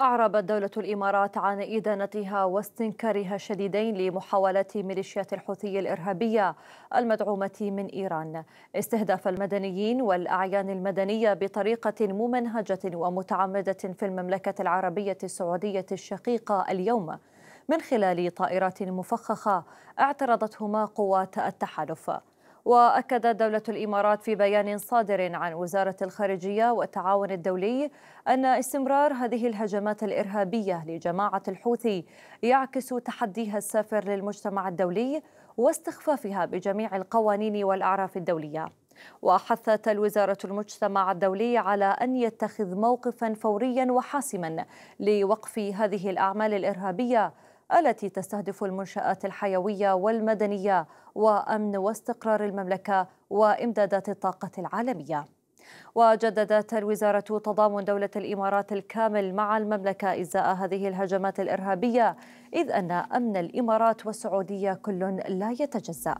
أعربت دولة الإمارات عن إدانتها واستنكارها الشديدين لمحاولات ميليشيات الحوثي الإرهابية المدعومة من إيران استهداف المدنيين والأعيان المدنية بطريقة ممنهجة ومتعمدة في المملكة العربية السعودية الشقيقة اليوم من خلال طائرات مفخخة اعترضتهما قوات التحالف وأكدت دولة الإمارات في بيان صادر عن وزارة الخارجية والتعاون الدولي أن استمرار هذه الهجمات الإرهابية لجماعة الحوثي يعكس تحديها السافر للمجتمع الدولي واستخفافها بجميع القوانين والأعراف الدولية وحثت الوزارة المجتمع الدولي على أن يتخذ موقفا فوريا وحاسما لوقف هذه الأعمال الإرهابية التي تستهدف المنشآت الحيوية والمدنية وأمن واستقرار المملكة وإمدادات الطاقة العالمية وجددت الوزارة تضامن دولة الإمارات الكامل مع المملكة إزاء هذه الهجمات الإرهابية إذ أن أمن الإمارات والسعودية كل لا يتجزأ